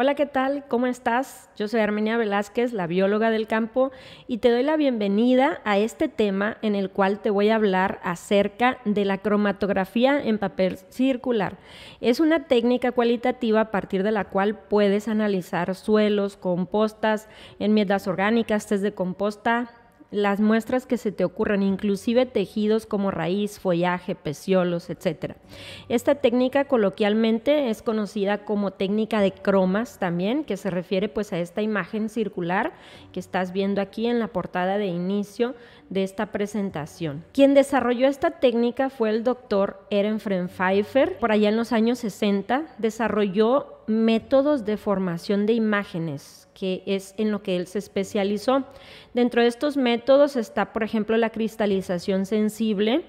Hola, ¿qué tal? ¿Cómo estás? Yo soy Armenia Velázquez, la bióloga del campo, y te doy la bienvenida a este tema en el cual te voy a hablar acerca de la cromatografía en papel circular. Es una técnica cualitativa a partir de la cual puedes analizar suelos, compostas, enmiendas orgánicas, test de composta, las muestras que se te ocurran, inclusive tejidos como raíz, follaje, peciolos, etc. Esta técnica coloquialmente es conocida como técnica de cromas también, que se refiere pues a esta imagen circular que estás viendo aquí en la portada de inicio de esta presentación. Quien desarrolló esta técnica fue el doctor Ehrenfren Pfeiffer, por allá en los años 60, desarrolló métodos de formación de imágenes que es en lo que él se especializó. Dentro de estos métodos está, por ejemplo, la cristalización sensible,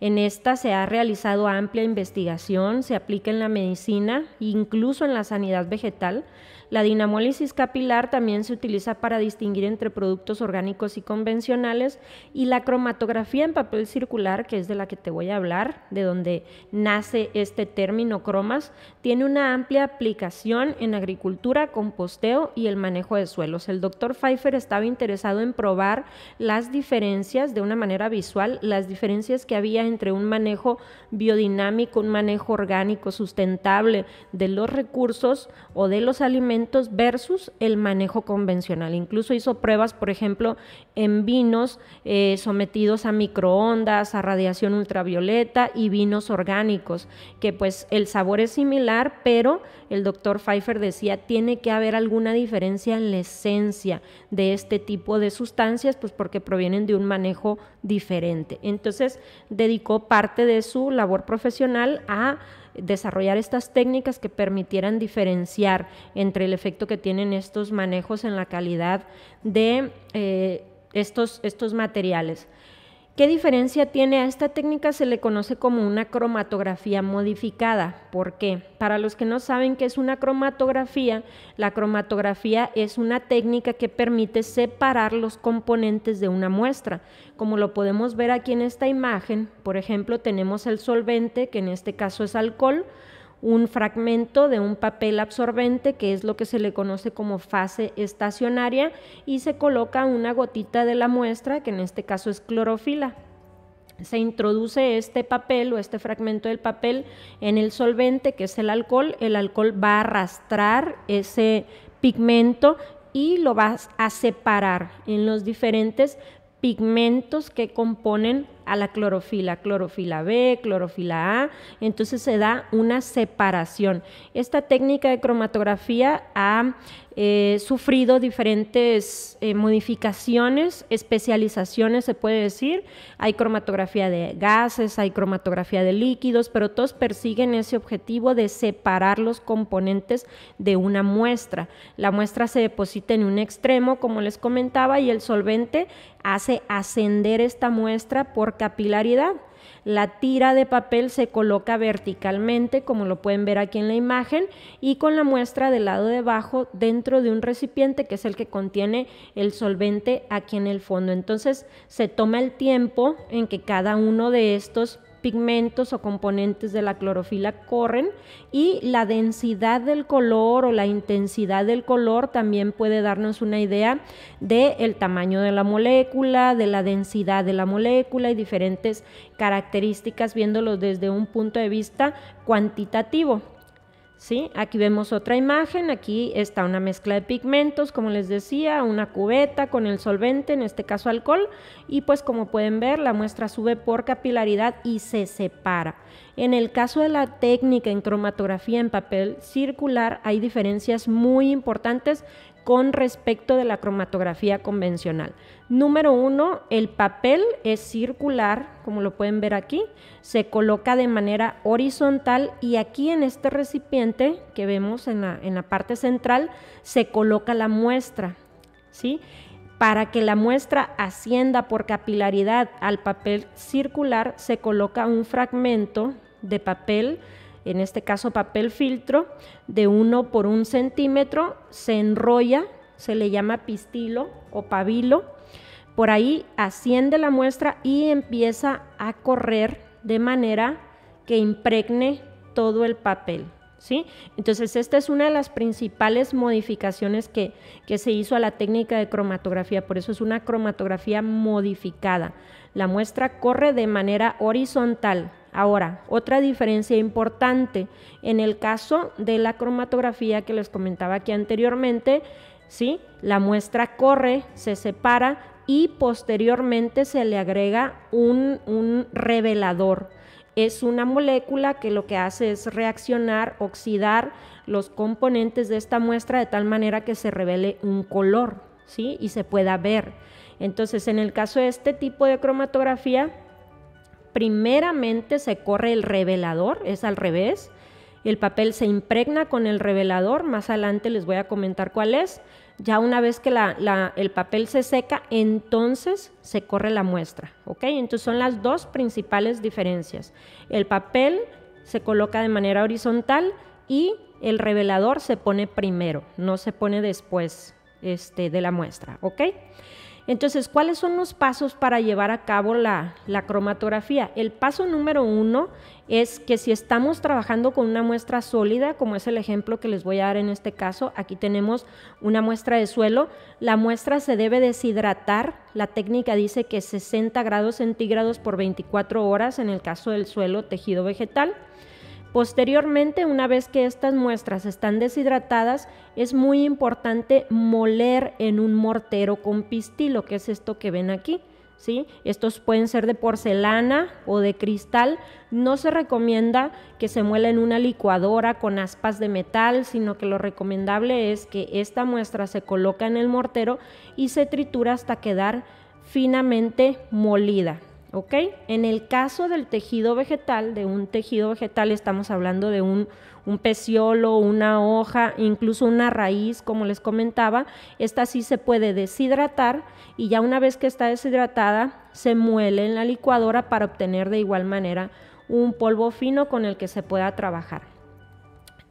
en esta se ha realizado amplia investigación, se aplica en la medicina, incluso en la sanidad vegetal. La dinamólisis capilar también se utiliza para distinguir entre productos orgánicos y convencionales y la cromatografía en papel circular, que es de la que te voy a hablar, de donde nace este término cromas, tiene una amplia aplicación en agricultura, composteo y el manejo de suelos. El doctor Pfeiffer estaba interesado en probar las diferencias de una manera visual, las diferencias que había entre un manejo biodinámico, un manejo orgánico sustentable de los recursos o de los alimentos versus el manejo convencional. Incluso hizo pruebas, por ejemplo, en vinos eh, sometidos a microondas, a radiación ultravioleta y vinos orgánicos, que pues el sabor es similar, pero el doctor Pfeiffer decía, tiene que haber alguna diferencia en la esencia de este tipo de sustancias, pues porque provienen de un manejo diferente. Entonces, de parte de su labor profesional a desarrollar estas técnicas que permitieran diferenciar entre el efecto que tienen estos manejos en la calidad de eh, estos materiales. ¿Qué diferencia tiene? A esta técnica se le conoce como una cromatografía modificada. ¿Por qué? Para los que no saben qué es una cromatografía, la cromatografía es una técnica que permite separar los componentes de una muestra. Como lo podemos ver aquí en esta imagen, por ejemplo, tenemos el solvente, que en este caso es alcohol, un fragmento de un papel absorbente, que es lo que se le conoce como fase estacionaria, y se coloca una gotita de la muestra, que en este caso es clorofila. Se introduce este papel o este fragmento del papel en el solvente, que es el alcohol. El alcohol va a arrastrar ese pigmento y lo va a separar en los diferentes pigmentos que componen a la clorofila, clorofila B, clorofila A, entonces se da una separación. Esta técnica de cromatografía ha eh, sufrido diferentes eh, modificaciones, especializaciones se puede decir. Hay cromatografía de gases, hay cromatografía de líquidos, pero todos persiguen ese objetivo de separar los componentes de una muestra. La muestra se deposita en un extremo, como les comentaba, y el solvente hace ascender esta muestra por capilaridad. La tira de papel se coloca verticalmente, como lo pueden ver aquí en la imagen, y con la muestra del lado de abajo dentro de un recipiente que es el que contiene el solvente aquí en el fondo. Entonces se toma el tiempo en que cada uno de estos pigmentos o componentes de la clorofila corren y la densidad del color o la intensidad del color también puede darnos una idea del tamaño de la molécula, de la densidad de la molécula y diferentes características viéndolo desde un punto de vista cuantitativo. Aquí vemos otra imagen, aquí está una mezcla de pigmentos, como les decía, una cubeta con el solvente, en este caso alcohol, y pues como pueden ver, la muestra sube por capilaridad y se separa. En el caso de la técnica en cromatografía en papel circular hay diferencias muy importantes con respecto de la cromatografía convencional. Número uno, el papel es circular, como lo pueden ver aquí, se coloca de manera horizontal y aquí en este recipiente que vemos en la, parte central se coloca la muestra, ¿sí? Para que la muestra ascienda por capilaridad al papel circular, se coloca un fragmento de papel en este caso papel filtro, de 1 por 1 centímetro, se enrolla, se le llama pistilo o pabilo, por ahí asciende la muestra y empieza a correr de manera que impregne todo el papel. ¿Sí? Entonces, esta es una de las principales modificaciones que, que, se hizo a la técnica de cromatografía, por eso es una cromatografía modificada. La muestra corre de manera horizontal, Ahora, otra diferencia importante en el caso de la cromatografía que les comentaba aquí anteriormente, ¿sí? La muestra corre, se separa y posteriormente se le agrega un, revelador. Es una molécula que lo que hace es reaccionar, oxidar los componentes de esta muestra de tal manera que se revele un color, ¿sí? Y se pueda ver. Entonces, en el caso de este tipo de cromatografía, primeramente se corre el revelador, es al revés. El papel se impregna con el revelador, más adelante les voy a comentar cuál es. Ya una vez que el papel se seca, entonces se corre la muestra, ¿ok? Entonces son las dos principales diferencias. El papel se coloca de manera horizontal y el revelador se pone primero, no se pone después este, de la muestra, ¿ok? Entonces, ¿cuáles son los pasos para llevar a cabo la, cromatografía? El paso número uno es que si estamos trabajando con una muestra sólida, como es el ejemplo que les voy a dar en este caso, aquí tenemos una muestra de suelo, la muestra se debe deshidratar, la técnica dice que 60 grados centígrados por 24 horas en el caso del suelo tejido vegetal, Posteriormente, una vez que estas muestras están deshidratadas, es muy importante moler en un mortero con pistilo, que es esto que ven aquí. ¿Sí? Estos pueden ser de porcelana o de cristal. No se recomienda que se muela en una licuadora con aspas de metal, sino que lo recomendable es que esta muestra se coloca en el mortero y se tritura hasta quedar finamente molida. En el caso del tejido vegetal, de un tejido vegetal estamos hablando de un, un peciolo, una hoja, incluso una raíz, como les comentaba, esta sí se puede deshidratar y ya una vez que está deshidratada se muele en la licuadora para obtener de igual manera un polvo fino con el que se pueda trabajar.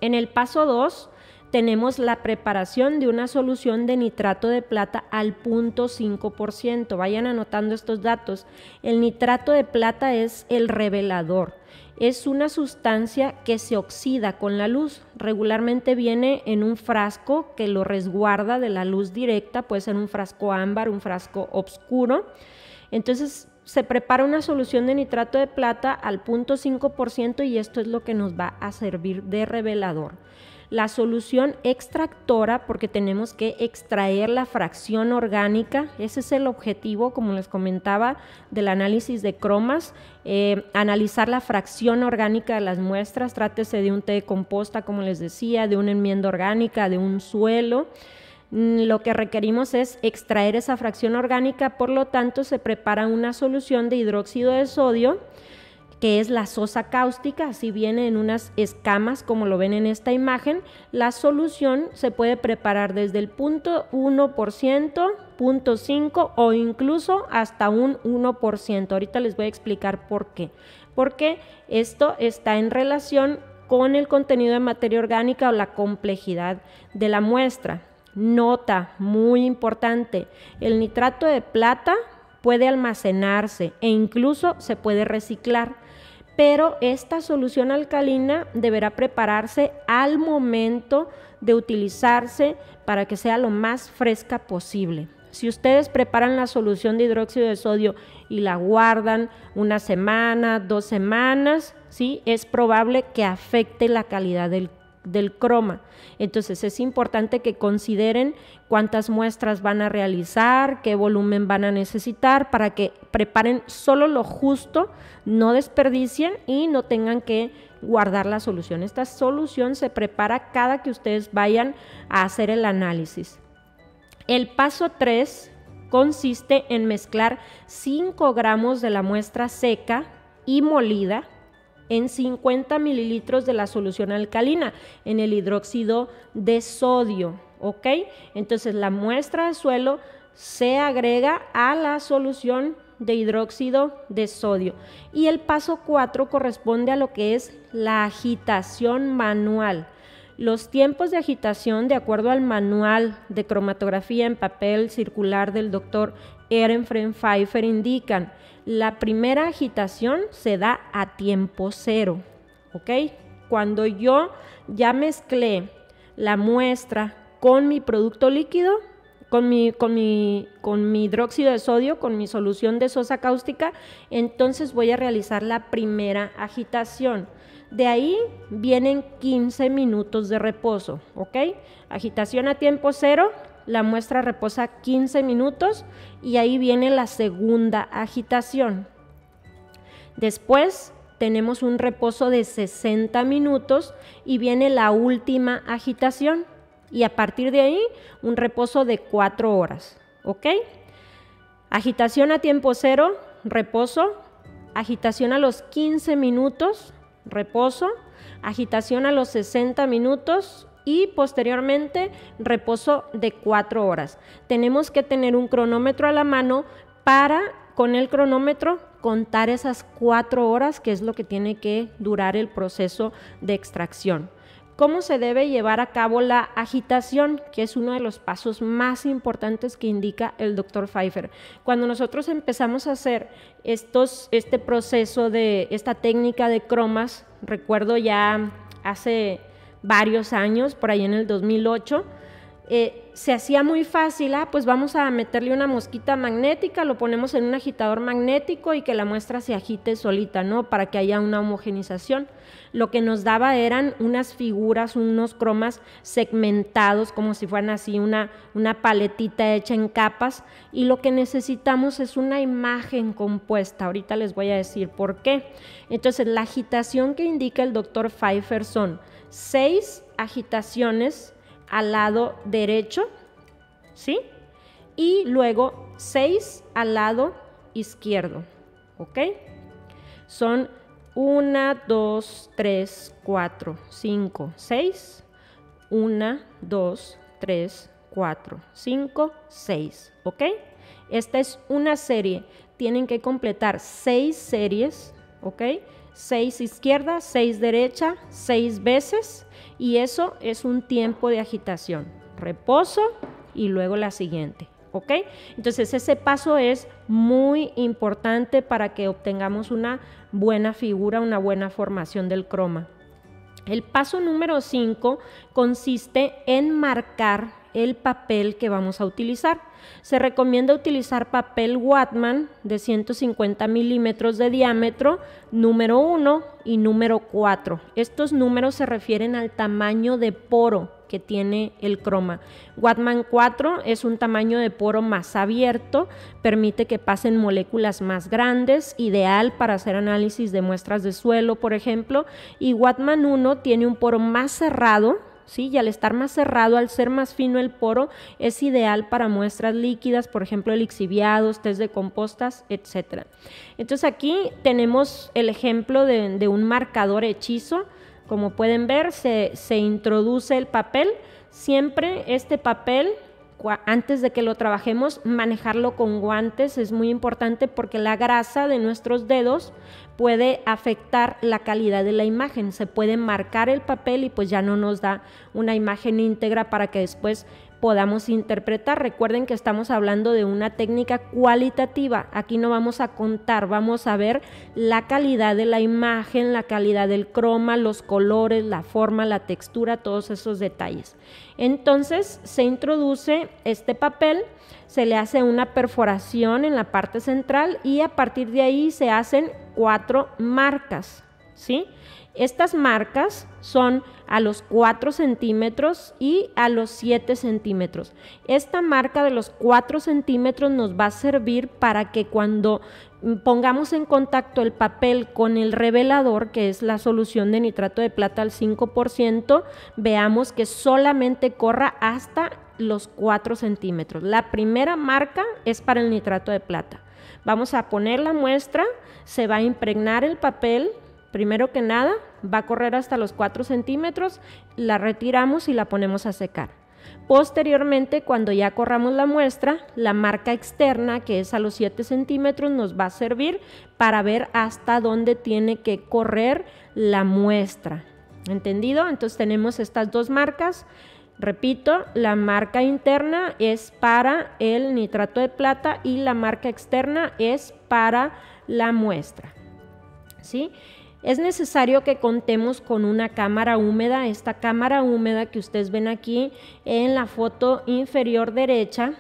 En el paso 2 tenemos la preparación de una solución de nitrato de plata al 0.5%. Vayan anotando estos datos. El nitrato de plata es el revelador. Es una sustancia que se oxida con la luz. Regularmente viene en un frasco que lo resguarda de la luz directa, puede ser un frasco ámbar, un frasco oscuro. Entonces se prepara una solución de nitrato de plata al 0.5% y esto es lo que nos va a servir de revelador la solución extractora porque tenemos que extraer la fracción orgánica. Ese es el objetivo, como les comentaba, del análisis de cromas, eh, analizar la fracción orgánica de las muestras, trátese de un té de composta, como les decía, de una enmienda orgánica, de un suelo. Mm, lo que requerimos es extraer esa fracción orgánica, por lo tanto se prepara una solución de hidróxido de sodio que es la sosa cáustica, así viene en unas escamas como lo ven en esta imagen. La solución se puede preparar desde el punto 1%, o incluso hasta un 1%. Ahorita les voy a explicar por qué. Porque esto está en relación con el contenido de materia orgánica o la complejidad de la muestra. Nota muy importante, el nitrato de plata puede almacenarse e incluso se puede reciclar pero esta solución alcalina deberá prepararse al momento de utilizarse para que sea lo más fresca posible. Si ustedes preparan la solución de hidróxido de sodio y la guardan una semana, dos semanas, ¿sí? es probable que afecte la calidad del del croma. Entonces es importante que consideren cuántas muestras van a realizar, qué volumen van a necesitar para que preparen solo lo justo, no desperdicien y no tengan que guardar la solución. Esta solución se prepara cada que ustedes vayan a hacer el análisis. El paso 3 consiste en mezclar 5 gramos de la muestra seca y molida en 50 mililitros de la solución alcalina, en el hidróxido de sodio, ¿ok? Entonces la muestra de suelo se agrega a la solución de hidróxido de sodio. Y el paso 4 corresponde a lo que es la agitación manual. Los tiempos de agitación, de acuerdo al manual de cromatografía en papel circular del doctor Ehrenfren Pfeiffer, indican la primera agitación se da a tiempo cero, ¿ok? Cuando yo ya mezclé la muestra con mi producto líquido, con mi, con mi, con mi hidróxido de sodio, con mi solución de sosa cáustica, entonces voy a realizar la primera agitación. De ahí vienen 15 minutos de reposo, ¿ok? Agitación a tiempo cero, la muestra reposa 15 minutos y ahí viene la segunda agitación. Después tenemos un reposo de 60 minutos y viene la última agitación y a partir de ahí un reposo de 4 horas, ¿ok? Agitación a tiempo cero, reposo, agitación a los 15 minutos, reposo, agitación a los 60 minutos y posteriormente reposo de 4 horas. Tenemos que tener un cronómetro a la mano para con el cronómetro contar esas 4 horas que es lo que tiene que durar el proceso de extracción cómo se debe llevar a cabo la agitación, que es uno de los pasos más importantes que indica el doctor Pfeiffer. Cuando nosotros empezamos a hacer estos, este proceso de esta técnica de cromas, recuerdo ya hace varios años, por ahí en el 2008, eh, se hacía muy fácil, ah, pues vamos a meterle una mosquita magnética, lo ponemos en un agitador magnético y que la muestra se agite solita, ¿no? Para que haya una homogenización. Lo que nos daba eran unas figuras, unos cromas segmentados, como si fueran así una, una paletita hecha en capas, y lo que necesitamos es una imagen compuesta. Ahorita les voy a decir por qué. Entonces, la agitación que indica el doctor Pfeiffer son seis agitaciones al lado derecho, ¿sí? Y luego 6 al lado izquierdo, ¿ok? Son 1, 2, 3, 4, 5, 6, 1, 2, 3, 4, 5, 6, ¿ok? Esta es una serie. Tienen que completar 6 series, ¿ok? 6 izquierda, seis derecha, seis veces y eso es un tiempo de agitación. Reposo y luego la siguiente. ¿Ok? Entonces ese paso es muy importante para que obtengamos una buena figura, una buena formación del croma. El paso número 5 consiste en marcar el papel que vamos a utilizar. Se recomienda utilizar papel Wattman de 150 milímetros de diámetro, número 1 y número 4. Estos números se refieren al tamaño de poro que tiene el croma. Wattman 4 es un tamaño de poro más abierto, permite que pasen moléculas más grandes, ideal para hacer análisis de muestras de suelo, por ejemplo, y Wattman 1 tiene un poro más cerrado, y al estar más cerrado, al ser más fino el poro, es ideal para muestras líquidas, por ejemplo, elixiviados, test de compostas, etc. Entonces aquí tenemos el ejemplo de, un marcador hechizo. Como pueden ver, se introduce el papel. Siempre este papel antes de que lo trabajemos, manejarlo con guantes es muy importante porque la grasa de nuestros dedos puede afectar la calidad de la imagen, se puede marcar el papel y pues ya no nos da una imagen íntegra para que después podamos interpretar. Recuerden que estamos hablando de una técnica cualitativa. Aquí no vamos a contar, vamos a ver la calidad de la imagen, la calidad del croma, los colores, la forma, la textura, todos esos detalles. Entonces se introduce este papel, se le hace una perforación en la parte central y a partir de ahí se hacen cuatro marcas. ¿sí? Estas marcas son a los 4 centímetros y a los 7 centímetros. Esta marca de los 4 centímetros nos va a servir para que cuando mm, pongamos en contacto el papel con el revelador, que es la solución de nitrato de plata al 5%, veamos que solamente corra hasta los 4 centímetros. La primera marca es para el nitrato de plata. Vamos a poner la muestra, se va a impregnar el papel Primero que nada, va a correr hasta los 4 centímetros, la retiramos y la ponemos a secar. Posteriormente, cuando ya corramos la muestra, la marca externa, que es a los 7 centímetros, nos va a servir para ver hasta dónde tiene que correr la muestra. ¿Entendido? Entonces tenemos estas dos marcas. Repito, la marca interna es para el nitrato de plata y la marca externa es para la muestra. ¿Sí? es necesario que contemos con una cámara húmeda. Esta cámara húmeda que ustedes ven aquí en la foto inferior derecha,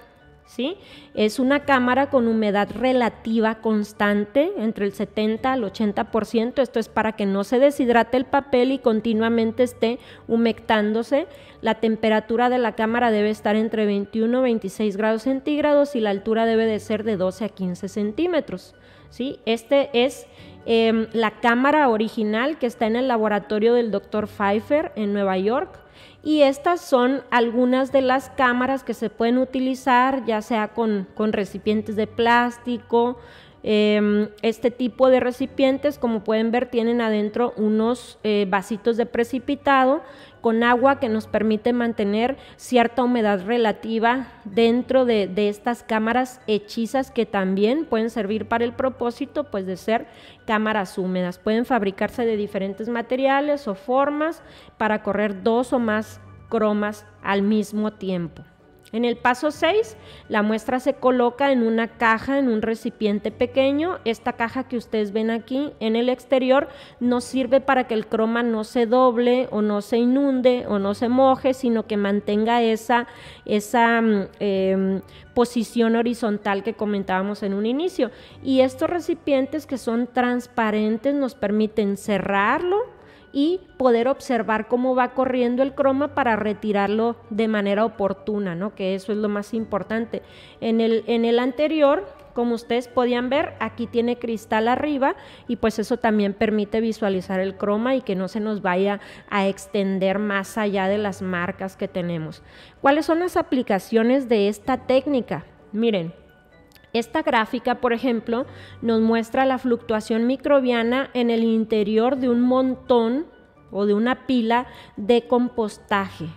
¿sí? Es una cámara con humedad relativa constante, entre el 70 al 80%. Esto es para que no se deshidrate el papel y continuamente esté humectándose. La temperatura de la cámara debe estar entre 21 y 26 grados centígrados y la altura debe de ser de 12 a 15 centímetros. ¿sí? Este es em, la cámara original que está en el laboratorio del doctor Pfeiffer en Nueva York. Y estas son algunas de las cámaras que se pueden utilizar, ya sea con, recipientes de plástico. Em, este tipo de recipientes, como pueden ver, tienen adentro unos eh, vasitos de precipitado con agua que nos permite mantener cierta humedad relativa dentro de, estas cámaras hechizas que también pueden servir para el propósito pues, de ser cámaras húmedas. Pueden fabricarse de diferentes materiales o formas para correr dos o más cromas al mismo tiempo. En el paso 6, la muestra se coloca en una caja, en un recipiente pequeño. Esta caja que ustedes ven aquí en el exterior nos sirve para que el croma no se doble o no se inunde o no se moje, sino que mantenga esa, esa mm, em, posición horizontal que comentábamos en un inicio. Y estos recipientes que son transparentes nos permiten cerrarlo y poder observar cómo va corriendo el croma para retirarlo de manera oportuna, ¿no? Que eso es lo más importante. En el, en el anterior, como ustedes podían ver, aquí tiene cristal arriba y pues eso también permite visualizar el croma y que no se nos vaya a extender más allá de las marcas que tenemos. ¿Cuáles son las aplicaciones de esta técnica? Miren, esta gráfica, por ejemplo, nos muestra la fluctuación microbiana en el interior de un montón o de una pila de compostaje,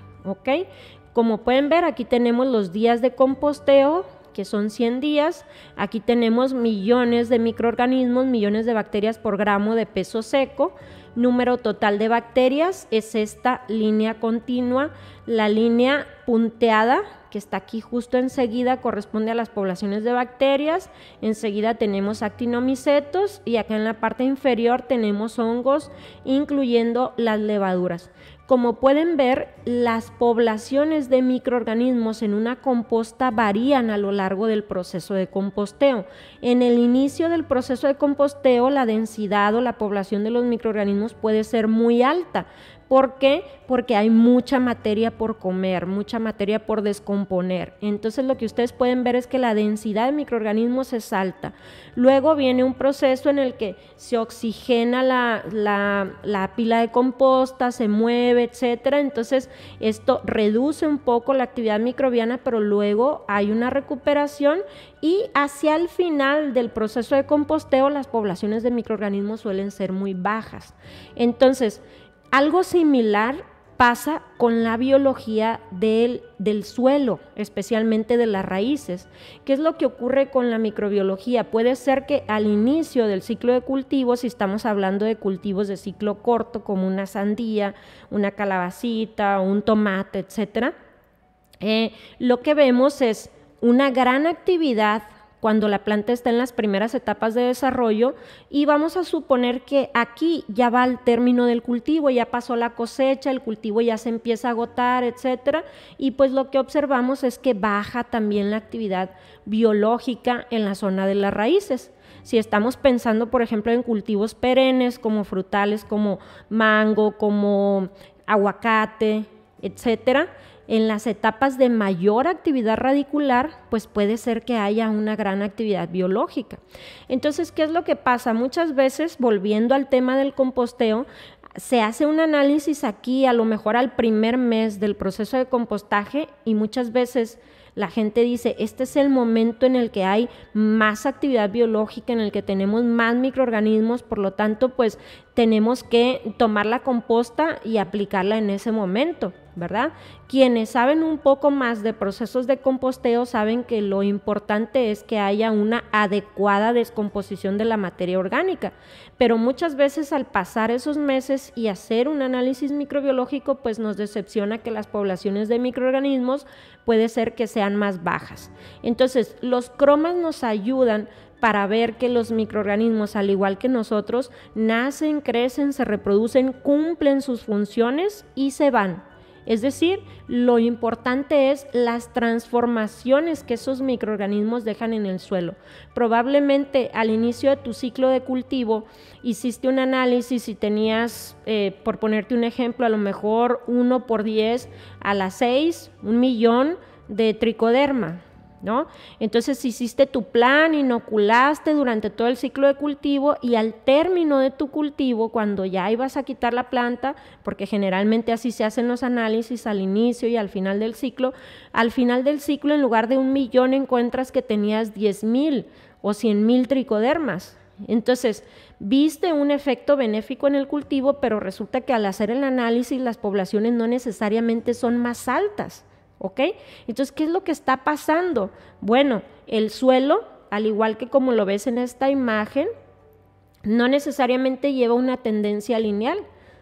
Como pueden ver, aquí tenemos los días de composteo, que son 100 días. Aquí tenemos millones de microorganismos, millones de bacterias por gramo de peso seco número total de bacterias es esta línea continua. La línea punteada, que está aquí justo enseguida, corresponde a las poblaciones de bacterias. Enseguida tenemos actinomicetos y acá en la parte inferior tenemos hongos, incluyendo las levaduras. Como pueden ver, las poblaciones de microorganismos en una composta varían a lo largo del proceso de composteo. En el inicio del proceso de composteo, la densidad o la población de los microorganismos puede ser muy alta, ¿Por qué? Porque hay mucha materia por comer, mucha materia por descomponer. Entonces lo que ustedes pueden ver es que la densidad de microorganismos es alta. Luego viene un proceso en el que se oxigena la, pila de composta, se mueve, etcétera. Entonces esto reduce un poco la actividad microbiana, pero luego hay una recuperación y hacia el final del proceso de composteo las poblaciones de microorganismos suelen ser muy bajas. Entonces, algo similar pasa con la biología del, del, suelo, especialmente de las raíces. ¿Qué es lo que ocurre con la microbiología? Puede ser que al inicio del ciclo de cultivo, si estamos hablando de cultivos de ciclo corto, como una sandía, una calabacita, un tomate, etc., eh, lo que vemos es una gran actividad cuando la planta está en las primeras etapas de desarrollo y vamos a suponer que aquí ya va al término del cultivo, ya pasó la cosecha, el cultivo ya se empieza a agotar, etcétera, y pues lo que observamos es que baja también la actividad biológica en la zona de las raíces. Si estamos pensando, por ejemplo, en cultivos perennes como frutales, como mango, como aguacate, etcétera, en las etapas de mayor actividad radicular, pues puede ser que haya una gran actividad biológica. Entonces, ¿qué es lo que pasa? Muchas veces, volviendo al tema del composteo, se hace un análisis aquí, a lo mejor al primer mes del proceso de compostaje, y muchas veces la gente dice, este es el momento en el que hay más actividad biológica, en el que tenemos más microorganismos, por lo tanto, pues tenemos que tomar la composta y aplicarla en ese momento. ¿verdad? Quienes saben un poco más de procesos de composteo saben que lo importante es que haya una adecuada descomposición de la materia orgánica, pero muchas veces al pasar esos meses y hacer un análisis microbiológico, pues nos decepciona que las poblaciones de microorganismos puede ser que sean más bajas. Entonces, los cromas nos ayudan para ver que los microorganismos, al igual que nosotros, nacen, crecen, se reproducen, cumplen sus funciones y se van. Es decir, lo importante es las transformaciones que esos microorganismos dejan en el suelo. Probablemente al inicio de tu ciclo de cultivo hiciste un análisis y tenías, eh, por ponerte un ejemplo, a lo mejor 1 por 10 a las 6, un millón de tricoderma. Entonces hiciste tu plan, inoculaste durante todo el ciclo de cultivo y al término de tu cultivo, cuando ya ibas a quitar la planta, porque generalmente así se hacen los análisis al inicio y al final del ciclo, al final del ciclo en lugar de un millón encuentras que tenías 10 mil o 100 mil tricodermas. Entonces, viste un efecto benéfico en el cultivo, pero resulta que al hacer el análisis las poblaciones no necesariamente son más altas. Entonces, ¿qué es lo que está pasando? Bueno, el suelo, al igual que como lo ves en esta imagen, no necesariamente lleva una tendencia lineal.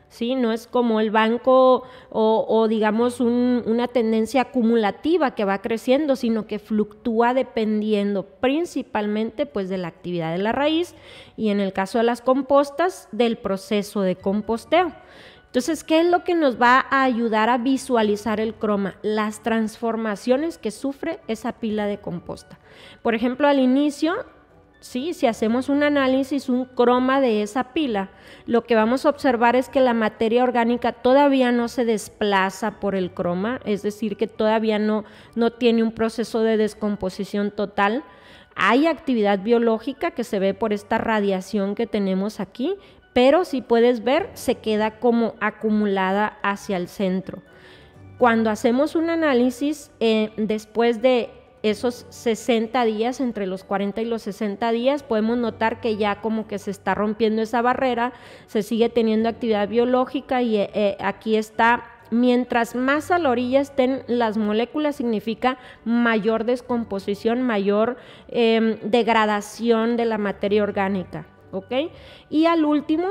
¿sí? No es como el banco o, digamos una tendencia acumulativa que va creciendo, sino que fluctúa dependiendo principalmente pues de la actividad de la raíz y en el caso de las compostas del proceso de composteo. Entonces, ¿qué es lo que nos va a ayudar a visualizar el croma? Las transformaciones que sufre esa pila de composta. Por ejemplo, al inicio ¿sí? Si hacemos un análisis, un croma de esa pila, lo que vamos a observar es que la materia orgánica todavía no se desplaza por el croma, es decir, que todavía no, no tiene un proceso de descomposición total. Hay actividad biológica que se ve por esta radiación que tenemos aquí pero si puedes ver, se queda como acumulada hacia el centro. Cuando hacemos un análisis, eh, después de esos 60 días, entre los 40 y los 60 días, podemos notar que ya como que se está rompiendo esa barrera, se sigue teniendo actividad biológica y eh, eh, aquí está mientras más a la orilla estén las moléculas, significa mayor descomposición, mayor em, degradación de la materia orgánica. Y al último,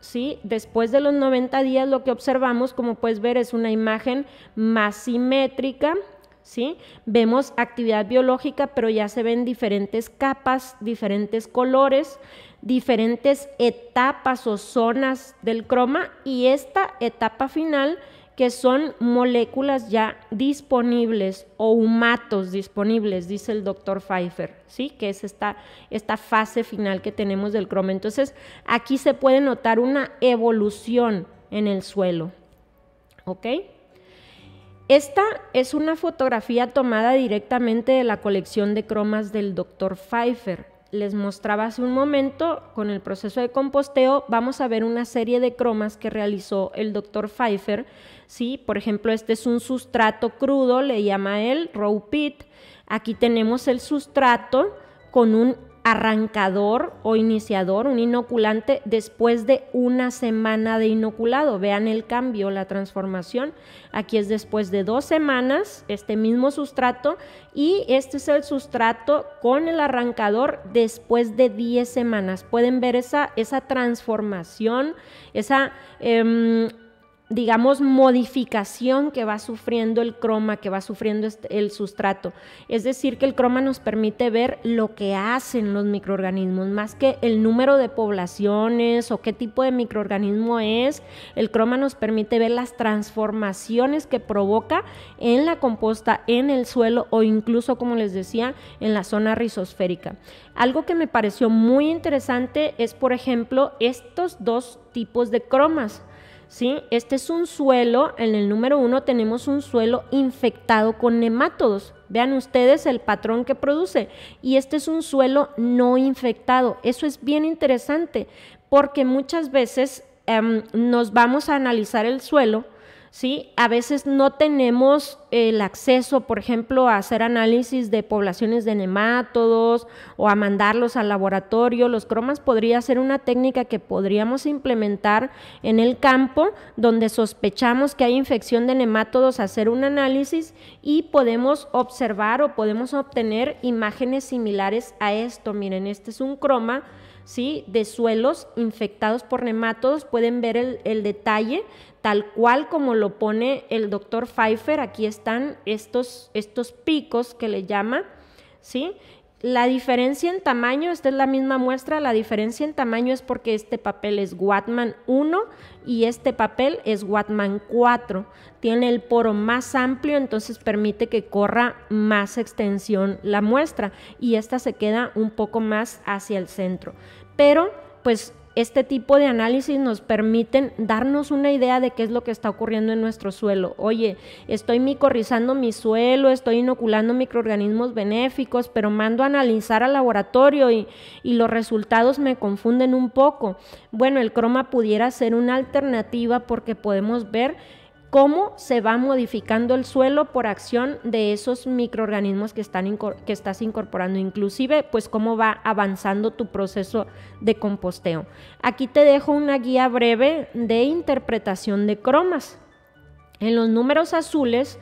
¿sí? Después de los 90 días lo que observamos, como puedes ver, es una imagen más simétrica, ¿sí? Vemos actividad biológica, pero ya se ven diferentes capas, diferentes colores, diferentes etapas o zonas del croma y esta etapa final que son moléculas ya disponibles o humatos disponibles, dice el doctor Pfeiffer, ¿sí? que es esta, esta fase final que tenemos del cromo. Entonces, aquí se puede notar una evolución en el suelo. Esta es una fotografía tomada directamente de la colección de cromas del doctor Pfeiffer les mostraba hace un momento, con el proceso de composteo, vamos a ver una serie de cromas que realizó el doctor Pfeiffer. ¿sí? Por ejemplo, este es un sustrato crudo, le llama él row pit. Aquí tenemos el sustrato con un arrancador o iniciador, un inoculante, después de una semana de inoculado. Vean el cambio, la transformación. Aquí es después de dos semanas, este mismo sustrato, y este es el sustrato con el arrancador después de 10 semanas. Pueden ver esa, esa transformación, esa em, digamos, modificación que va sufriendo el croma, que va sufriendo este, el sustrato. Es decir, que el croma nos permite ver lo que hacen los microorganismos, más que el número de poblaciones o qué tipo de microorganismo es. El croma nos permite ver las transformaciones que provoca en la composta, en el suelo o incluso, como les decía, en la zona rizosférica. Algo que me pareció muy interesante es, por ejemplo, estos dos tipos de cromas ¿sí? Este es un suelo, en el número uno tenemos un suelo infectado con nematodos. Vean ustedes el patrón que produce. Y este es un suelo no infectado. Eso es bien interesante porque muchas veces em, nos vamos a analizar el suelo ¿sí? A veces no tenemos el acceso, por ejemplo, a hacer análisis de poblaciones de nematodos o a mandarlos al laboratorio. Los cromas podría ser una técnica que podríamos implementar en el campo donde sospechamos que hay infección de nematodos, hacer un análisis y podemos observar o podemos obtener imágenes similares a esto. Miren, este es un croma de suelos infectados por nematodos. Pueden ver el, detalle tal cual como lo pone el doctor Pfeiffer. Aquí están estos, estos picos que le llama. ¿sí? La diferencia en tamaño, esta es la misma muestra, la diferencia en tamaño es porque este papel es Wattman 1 y este papel es Wattman 4. Tiene el poro más amplio, entonces permite que corra más extensión la muestra y esta se queda un poco más hacia el centro pero pues este tipo de análisis nos permiten darnos una idea de qué es lo que está ocurriendo en nuestro suelo. Oye, estoy micorrizando mi suelo, estoy inoculando microorganismos benéficos, pero mando a analizar al laboratorio y, y los resultados me confunden un poco. Bueno, el croma pudiera ser una alternativa porque podemos ver cómo se va modificando el suelo por acción de esos microorganismos que, están que estás incorporando, inclusive pues cómo va avanzando tu proceso de composteo. Aquí te dejo una guía breve de interpretación de cromas. En los números azules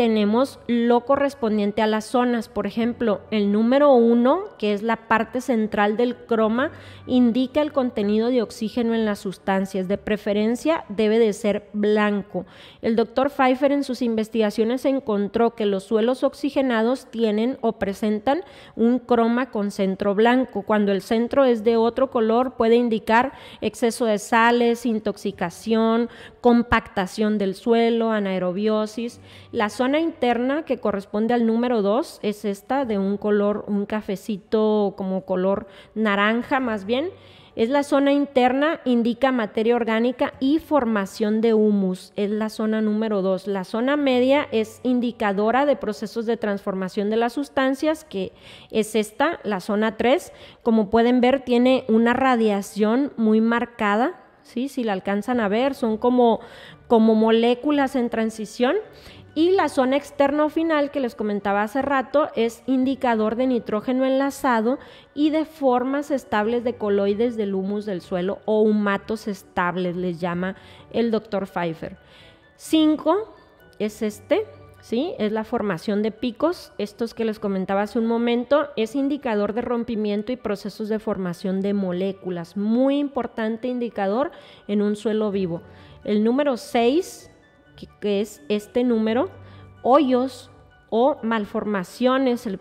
tenemos lo correspondiente a las zonas. Por ejemplo, el número 1, que es la parte central del croma, indica el contenido de oxígeno en las sustancias. De preferencia debe de ser blanco. El doctor Pfeiffer en sus investigaciones encontró que los suelos oxigenados tienen o presentan un croma con centro blanco. Cuando el centro es de otro color puede indicar exceso de sales, intoxicación, compactación del suelo, anaerobiosis. La zona zona interna que corresponde al número 2 es esta de un color, un cafecito como color naranja más bien. Es la zona interna, indica materia orgánica y formación de humus. Es la zona número 2. La zona media es indicadora de procesos de transformación de las sustancias, que es esta, la zona 3. Como pueden ver, tiene una radiación muy marcada. ¿sí? Si la alcanzan a ver, son como, como moléculas en transición. Y la zona externo final que les comentaba hace rato es indicador de nitrógeno enlazado y de formas estables de coloides del humus del suelo o humatos estables, les llama el doctor Pfeiffer. 5 es este, ¿sí? Es la formación de picos, estos que les comentaba hace un momento, es indicador de rompimiento y procesos de formación de moléculas, muy importante indicador en un suelo vivo. El número 6 que, es este número, hoyos o malformaciones, eh,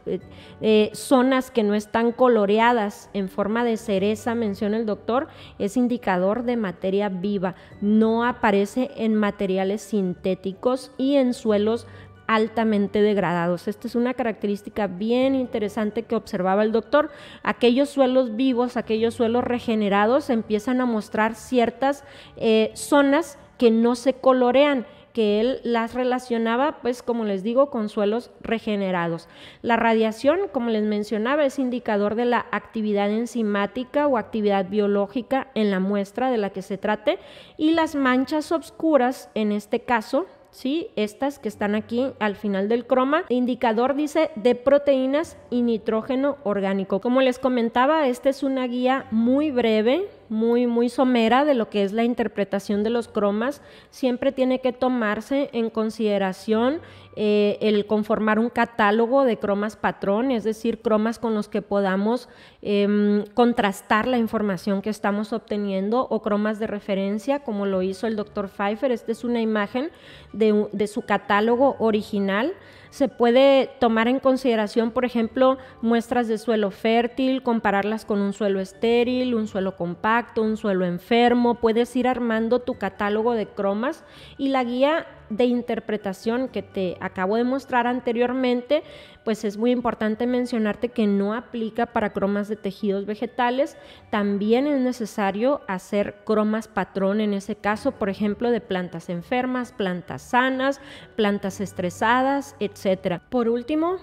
eh, zonas que no están coloreadas en forma de cereza, menciona el doctor, es indicador de materia viva. No aparece en materiales sintéticos y en suelos altamente degradados. Esta es una característica bien interesante que observaba el doctor. Aquellos suelos vivos, aquellos suelos regenerados empiezan a mostrar ciertas eh, zonas que no se colorean que él las relacionaba, pues como les digo, con suelos regenerados. La radiación, como les mencionaba, es indicador de la actividad enzimática o actividad biológica en la muestra de la que se trate y las manchas oscuras, en este caso, ¿sí? Estas que están aquí al final del croma, indicador dice de proteínas y nitrógeno orgánico. Como les comentaba, esta es una guía muy breve, muy, muy somera de lo que es la interpretación de los cromas, siempre tiene que tomarse en consideración eh, el conformar un catálogo de cromas patrón, es decir, cromas con los que podamos em, contrastar la información que estamos obteniendo o cromas de referencia, como lo hizo el doctor Pfeiffer. Esta es una imagen de su catálogo original se puede tomar en consideración, por ejemplo, muestras de suelo fértil, compararlas con un suelo estéril, un suelo compacto, un suelo enfermo. Puedes ir armando tu catálogo de cromas y la guía de interpretación que te acabo de mostrar anteriormente, pues es muy importante mencionarte que no aplica para cromas de tejidos vegetales. También es necesario hacer cromas patrón en ese caso, por ejemplo, de plantas enfermas, plantas sanas, plantas estresadas, etc. Por último,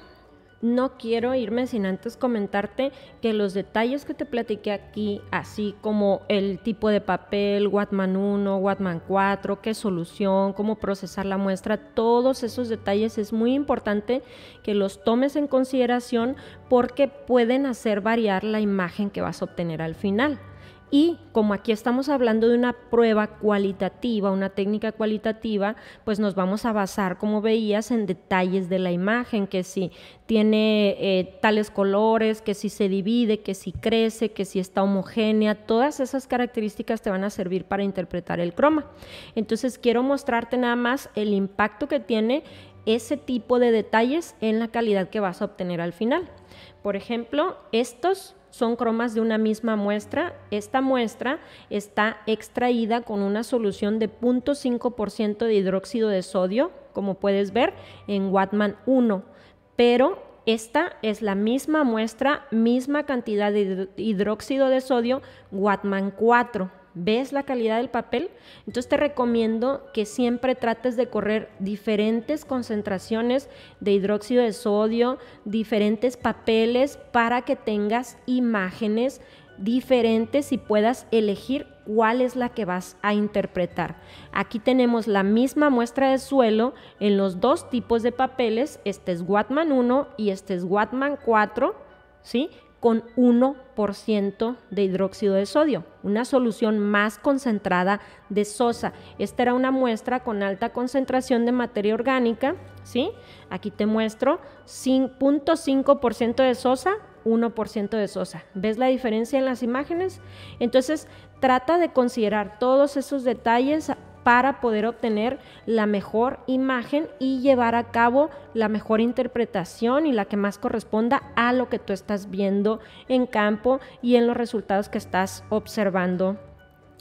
no quiero irme sin antes comentarte que los detalles que te platiqué aquí, así como el tipo de papel, Watman 1, Watman 4, qué solución, cómo procesar la muestra, todos esos detalles es muy importante que los tomes en consideración porque pueden hacer variar la imagen que vas a obtener al final. Y como aquí estamos hablando de una prueba cualitativa, una técnica cualitativa, pues nos vamos a basar, como veías, en detalles de la imagen, que si tiene eh, tales colores, que si se divide, que si crece, que si está homogénea, todas esas características te van a servir para interpretar el croma. Entonces quiero mostrarte nada más el impacto que tiene ese tipo de detalles en la calidad que vas a obtener al final. Por ejemplo, estos son cromas de una misma muestra. Esta muestra está extraída con una solución de 0.5% de hidróxido de sodio, como puedes ver en Wattman 1, pero esta es la misma muestra, misma cantidad de hidróxido de sodio Wattman 4 ves la calidad del papel. Entonces te recomiendo que siempre trates de correr diferentes concentraciones de hidróxido de sodio, diferentes papeles para que tengas imágenes diferentes y puedas elegir cuál es la que vas a interpretar. Aquí tenemos la misma muestra de suelo en los dos tipos de papeles, este es Watman 1 y este es Watman 4, ¿sí? con 1% de hidróxido de sodio, una solución más concentrada de sosa. Esta era una muestra con alta concentración de materia orgánica, ¿sí? Aquí te muestro 0.5% de sosa, 1% de sosa. ¿Ves la diferencia en las imágenes? Entonces, trata de considerar todos esos detalles para poder obtener la mejor imagen y llevar a cabo la mejor interpretación y la que más corresponda a lo que tú estás viendo en campo y en los resultados que estás observando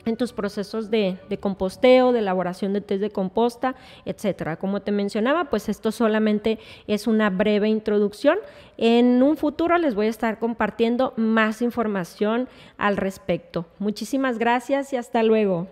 en tus procesos de, composteo, de elaboración de test de composta, etcétera. Como te mencionaba, pues esto solamente es una breve introducción. En un futuro les voy a estar compartiendo más información al respecto. Muchísimas gracias y hasta luego.